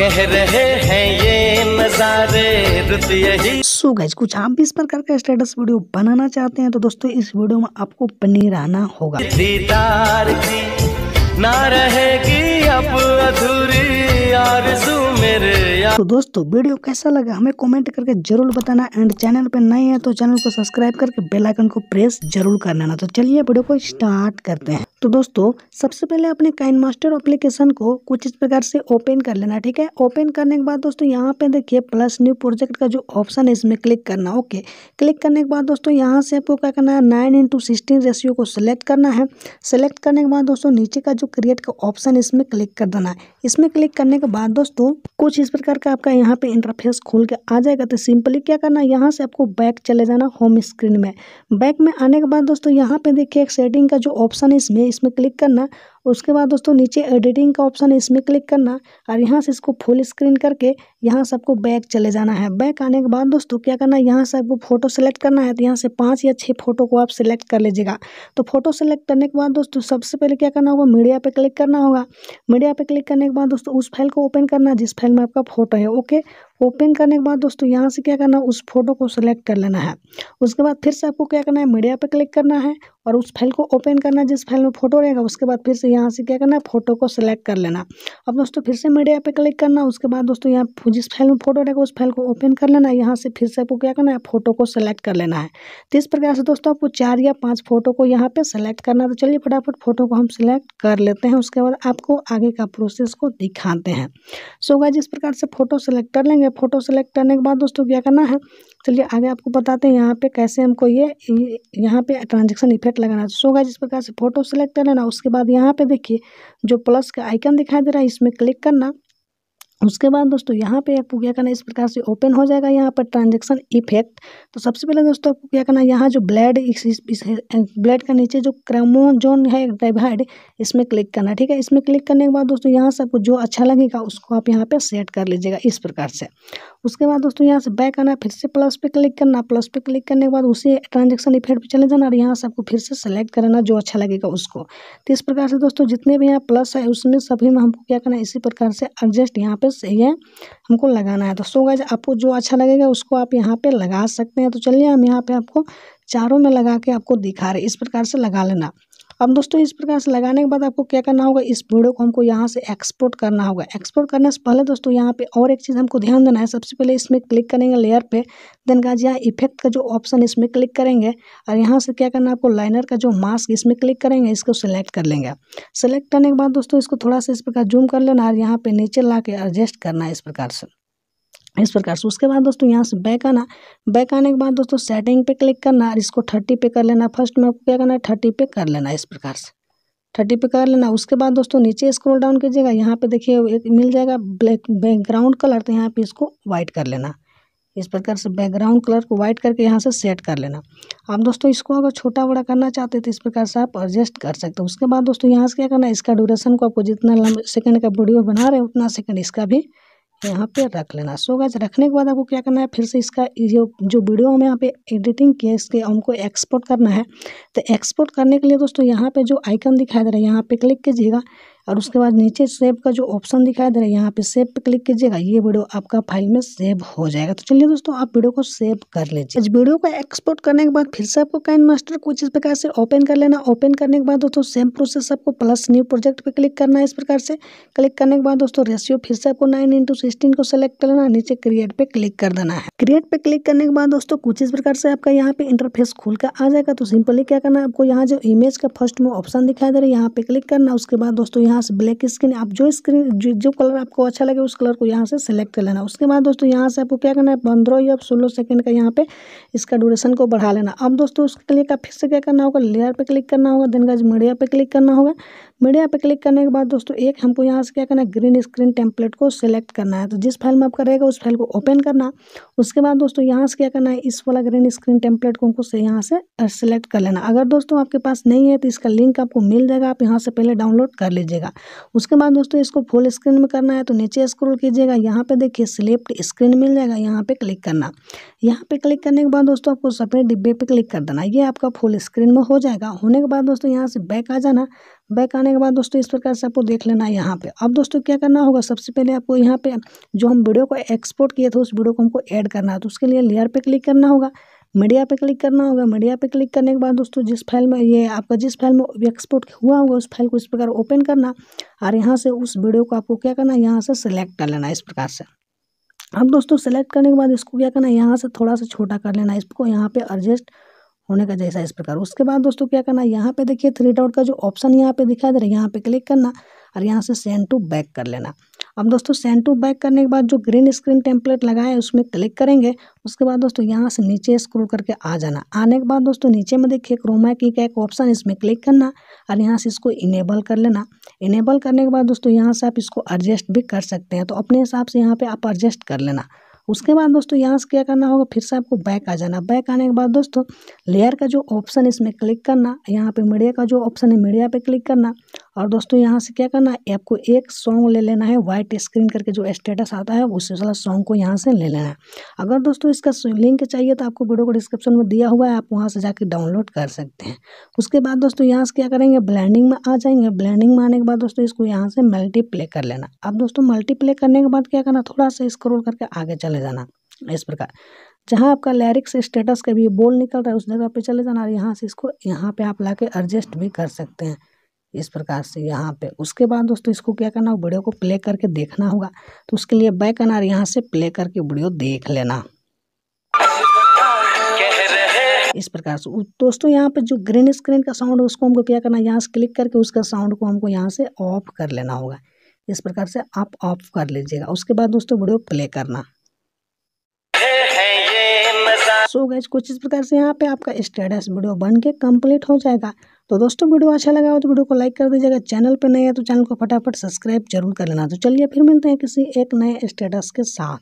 कह रहे हैं ये नजारे यही सो so कुछ आप भी इस प्रकार का स्टेटस वीडियो बनाना चाहते हैं तो दोस्तों इस वीडियो में आपको पनीर आना होगा दीदार की ना रहेगी अब अधूरी आरज़ू तो दोस्तों वीडियो कैसा लगा हमें कमेंट करके जरूर बताना एंड चैनल पे नए हैं तो चैनल को सब्सक्राइब करके बेल आइकन को प्रेस जरूर करना ना तो चलिए वीडियो को स्टार्ट करते हैं तो दोस्तों सबसे पहले अपने काइन मास्टर एप्लीकेशन को कुछ इस प्रकार से ओपन कर लेना ठीक है ओपन करने के बाद दोस्तों यहाँ पे देखिए प्लस न्यू प्रोजेक्ट का जो ऑप्शन है इसमें क्लिक करना ओके क्लिक करने के बाद दोस्तों यहाँ से आपको क्या करना है नाइन इंटू सिक्सटीन रेशियो को सिलेक्ट करना है सेलेक्ट करने के बाद दोस्तों नीचे का जो क्रिएट का ऑप्शन इसमें क्लिक कर देना है इसमें क्लिक करने के बाद दोस्तों कुछ कुछ इस प्रकार का आपका यहाँ पे इंटरफेस खोल के आ जाएगा तो सिंपली क्या करना है यहाँ से आपको बैक चले जाना होम स्क्रीन में बैक में आने के बाद दोस्तों यहाँ पे देखिए एक सेटिंग का जो ऑप्शन है इसमें इसमें क्लिक करना उसके बाद दोस्तों नीचे एडिटिंग का ऑप्शन है इसमें क्लिक करना और यहाँ से इसको फुल स्क्रीन करके यहाँ से आपको बैक चले जाना है बैक आने के बाद दोस्तों क्या करना है यहाँ से आपको फोटो सेलेक्ट करना है तो यहाँ से पाँच या छः फोटो को आप सेलेक्ट कर लीजिएगा तो फोटो सेलेक्ट करने के बाद दोस्तों सबसे पहले क्या करना होगा मीडिया पर क्लिक करना होगा मीडिया पर क्लिक करने के बाद दोस्तों उस फाइल को ओपन करना जिस फाइल में आपका फोटो है ओके ओपन करने के बाद दोस्तों यहाँ से क्या करना है उस फोटो को सिलेक्ट कर लेना है उसके बाद फिर से आपको क्या करना है मीडिया पर क्लिक करना है और उस फाइल को ओपन करना जिस फाइल में फोटो रहेगा उसके बाद फिर से यहाँ से क्या करना है फोटो को सिलेक्ट कर लेना अब दोस्तों फिर से मीडिया पे क्लिक करना उसके बाद दोस्तों यहाँ जिस फाइल में फोटो रहेगा उस फाइल को ओपन कर लेना यहाँ से फिर से आपको क्या करना है फोटो को सिलेक्ट कर लेना है तो इस प्रकार से दोस्तों आपको चार या पाँच फोटो को यहाँ पर सेलेक्ट करना तो चलिए फटाफट फोटो को हम सिलेक्ट कर लेते हैं उसके बाद आपको आगे का प्रोसेस को दिखाते हैं सो गाइज जिस प्रकार से फोटो सेलेक्ट कर लेंगे फ़ोटो सेलेक्ट करने के बाद दोस्तों क्या करना है चलिए आगे आपको बताते हैं यहाँ पे कैसे हमको ये यहाँ पे ट्रांजेक्शन इफेक्ट लगाना है सोगा जिस प्रकार से फ़ोटो सेलेक्ट कर लेना उसके बाद यहाँ पे देखिए जो प्लस का आइकन दिखाई दे रहा है इसमें क्लिक करना उसके बाद दोस्तों यहाँ पे आपको क्या करना है इस प्रकार से ओपन हो जाएगा यहाँ पर ट्रांजेक्शन इफेक्ट तो सबसे पहले दोस्तों आपको क्या करना है यहाँ जो ब्लैड इस, इस, इस ब्लेड का नीचे जो क्रेमोजोन है डिवाइड इसमें क्लिक करना ठीक है इसमें क्लिक करने के बाद दोस्तों यहाँ से आपको जो अच्छा लगेगा उसको आप यहाँ पर सेट कर लीजिएगा इस प्रकार से उसके बाद दोस्तों यहाँ से बैक आना फिर से प्लस पे क्लिक करना प्लस पे क्लिक करने के बाद उसी ट्रांजेक्शन इफेक्ट पर चले जाना और यहाँ से आपको फिर से सेलेक्ट करना जो अच्छा लगेगा उसको तो इस प्रकार से दोस्तों जितने भी यहाँ प्लस है उसमें सभी में हमको क्या करना है इसी प्रकार से एडजस्ट यहाँ पर वीडियो सही है हमको लगाना है तो सो गए आपको जो अच्छा लगेगा उसको आप यहाँ पे लगा सकते हैं तो चलिए हम यहाँ पे आपको चारों में लगा के आपको दिखा रहे इस प्रकार से लगा लेना अब दोस्तों इस प्रकार से लगाने के बाद आपको क्या करना होगा इस वीडियो को हमको यहाँ से एक्सपोर्ट करना होगा एक्सपोर्ट करने से पहले दोस्तों यहाँ पे और एक चीज़ हमको ध्यान देना है सबसे पहले इसमें क्लिक करेंगे लेयर पे देन गाज यहाँ इफेक्ट का जो ऑप्शन इसमें क्लिक करेंगे और यहाँ से क्या करना आपको लाइनर का जो मास्क इसमें क्लिक करेंगे इसको सिलेक्ट कर लेंगे सेलेक्ट करने के बाद दोस्तों इसको थोड़ा सा इस प्रकार जूम कर लेना और यहाँ पर नीचे ला के एडजस्ट करना है इस प्रकार से इस प्रकार से उसके बाद दोस्तों यहाँ से बैक आना बैक आने के बाद दोस्तों सेटिंग पे क्लिक करना और इसको थर्टी पे कर लेना फर्स्ट में आपको क्या करना है थर्टी पे कर लेना इस प्रकार से थर्टी पे कर लेना उसके बाद दोस्तों नीचे स्क्रॉल डाउन कीजिएगा यहाँ पे देखिए एक मिल जाएगा ब्लैक बैकग्राउंड कलर तो यहाँ पे इसको वाइट कर लेना इस प्रकार से बैकग्राउंड कलर को वाइट करके यहाँ से सेट कर लेना आप दोस्तों इसको अगर छोटा बड़ा करना चाहते तो इस प्रकार से आप एडजस्ट कर सकते हो उसके बाद दोस्तों यहाँ से क्या करना है इसका ड्यूरेशन को आपको जितना लंबे सेकेंड का वीडियो बना रहे हैं उतना सेकंड इसका भी तो यहाँ पे रख लेना सो गैस रखने के बाद आपको क्या करना है फिर से इसका जो जो वीडियो हमें यहाँ पे एडिटिंग किया इसके हमको एक्सपोर्ट करना है तो एक्सपोर्ट करने के लिए दोस्तों यहाँ पे जो आइकन दिखाई दे रहा है यहाँ पे क्लिक कीजिएगा और उसके बाद नीचे सेव का जो ऑप्शन दिखाई दे रहा है यहाँ पे सेव पे क्लिक कीजिएगा ये वीडियो आपका फाइल में सेव हो जाएगा तो चलिए दोस्तों आप वीडियो को सेव कर लीजिए इस वीडियो को एक्सपोर्ट करने के बाद फिर से आपको कैन मास्टर कुछ इस प्रकार से ओपन कर लेना ओपन करने के बाद दोस्तों सेम प्रोसेस आपको प्लस न्यू प्रोजेक्ट पर क्लिक करना है इस प्रकार से क्लिक करने के बाद दोस्तों रेशियो फिर से आपको नाइन इंटू सिक्सटीन को सेलेक्ट कर लेना नीचे क्रिएट पे क्लिक कर देना है क्रिएट पे क्लिक करने के बाद दोस्तों कुछ इस प्रकार से आपका यहाँ पे इंटरफेस खुल कर आ जाएगा तो सिंपली क्या करना है आपको यहाँ जो इमेज का फर्स्ट में ऑप्शन दिखाई दे रहा है यहाँ पे क्लिक करना उसके बाद दोस्तों यहाँ से ब्लैक स्क्रीन आप जो स्क्रीन जो जो कलर आपको अच्छा लगे उस कलर को यहाँ से सेलेक्ट कर लेना उसके बाद दोस्तों यहाँ से आपको क्या करना है पंद्रह या सोलह सेकेंड का यहाँ पे इसका ड्यूरेशन को बढ़ा लेना अब दोस्तों उसके लिए का फिर से क्या करना होगा लेयर पर क्लिक करना होगा देन गज मीडिया पर क्लिक करना होगा मीडिया पर क्लिक करने के बाद दोस्तों एक हमको यहाँ से क्या करना है ग्रीन स्क्रीन टेम्पलेट को सिलेक्ट करना है तो जिस फाइल में आपका रहेगा उस फाइल को ओपन करना उसके बाद दोस्तों यहाँ से क्या करना है इस वाला ग्रीन स्क्रीन टेम्पलेट को हमको यहाँ से सिलेक्ट कर लेना अगर दोस्तों आपके पास नहीं है तो इसका लिंक आपको मिल जाएगा आप यहाँ से पहले डाउनलोड कर लीजिएगा उसके बाद दोस्तों इसको फुल स्क्रीन में करना है तो नीचे स्क्रोल कीजिएगा यहाँ पर देखिए सिलेक्ट स्क्रीन मिल जाएगा यहाँ पर क्लिक करना यहाँ पर क्लिक करने के बाद दोस्तों आपको सफेद डिब्बे पर क्लिक कर देना ये आपका फुल स्क्रीन में हो जाएगा होने के बाद दोस्तों यहाँ से बैक आ जाना बैक आने के बाद दोस्तों इस प्रकार से आपको देख लेना है यहाँ पे अब दोस्तों क्या करना होगा सबसे पहले आपको यहाँ पे जो हम वीडियो को एक्सपोर्ट किए थे उस वीडियो को हमको ऐड करना है तो उसके लिए लेयर पे क्लिक करना होगा मीडिया पे क्लिक करना होगा मीडिया पे क्लिक करने के बाद दोस्तों जिस फाइल में ये आपका जिस फाइल में एक्सपोर्ट हुआ होगा उस फाइल को इस प्रकार ओपन करना और यहाँ से उस वीडियो को आपको क्या करना है यहाँ से सेलेक्ट कर लेना इस प्रकार से अब दोस्तों सेलेक्ट करने के बाद इसको क्या करना है यहाँ से थोड़ा सा छोटा कर लेना इसको यहाँ पे एडजस्ट होने का जैसा इस प्रकार उसके बाद दोस्तों क्या करना है यहाँ पे देखिए थ्री डॉट का जो ऑप्शन यहाँ पे दिखाई दे रहा है यहाँ पे क्लिक करना और यहाँ से सेंड टू बैक कर लेना अब दोस्तों सेंड टू बैक करने के बाद जो ग्रीन स्क्रीन टेम्पलेट लगाया है उसमें क्लिक करेंगे उसके बाद दोस्तों यहाँ से नीचे स्क्रोल करके आ जाना आने के बाद दोस्तों नीचे में देखिए क्रोमा की का एक ऑप्शन इसमें क्लिक करना और यहाँ से इसको इनेबल कर लेना इनेबल करने के बाद दोस्तों यहाँ से आप इसको एडजस्ट भी कर सकते हैं तो अपने हिसाब से यहाँ पर आप एडजस्ट कर लेना उसके बाद दोस्तों यहाँ से क्या करना होगा फिर से आपको बैक आ जाना बैक आने के बाद दोस्तों लेयर का जो ऑप्शन इसमें क्लिक करना यहाँ पे मीडिया का जो ऑप्शन है मीडिया पे क्लिक करना और दोस्तों यहाँ से क्या करना है आपको एक सॉन्ग ले लेना है वाइट स्क्रीन करके जो स्टेटस आता है उस वाला सॉन्ग को यहाँ से ले लेना है अगर दोस्तों इसका लिंक चाहिए तो आपको वीडियो को डिस्क्रिप्शन में दिया हुआ है आप वहाँ से जाकर डाउनलोड कर सकते हैं उसके बाद दोस्तों यहाँ से क्या करेंगे ब्लैंडिंग में आ जाएंगे ब्लैंडिंग में आने के बाद दोस्तों इसको यहाँ से मल्टीप्ले कर लेना अब दोस्तों मल्टीप्ले करने के बाद क्या करना थोड़ा सा स्क्रोल करके आगे चले जाना इस प्रकार जहाँ आपका लिरिक्स स्टेटस का भी बोल निकल रहा है उस जगह पे चले जाना और यहाँ से इसको यहाँ पे आप लाके एडजस्ट भी कर सकते हैं इस प्रकार से यहाँ पे उसके बाद दोस्तों इसको क्या करना होगा वीडियो को प्ले करके देखना होगा तो उसके लिए बैक अनार यहाँ से प्ले करके वीडियो देख लेना इस प्रकार से दोस्तों यहाँ पे जो ग्रीन स्क्रीन का साउंड है उसको हमको क्या करना है यहाँ से क्लिक करके उसका साउंड को हमको यहाँ से ऑफ कर लेना होगा इस प्रकार से आप ऑफ कर लीजिएगा उसके बाद दोस्तों वीडियो प्ले करना सो गए कुछ इस प्रकार से यहाँ पे आपका स्टेटस वीडियो बन के कम्प्लीट हो जाएगा तो दोस्तों वीडियो अच्छा लगा हो तो वीडियो को लाइक कर दीजिएगा चैनल पर नए है तो चैनल को फटाफट सब्सक्राइब जरूर कर लेना तो चलिए फिर मिलते हैं किसी एक नए स्टेटस के साथ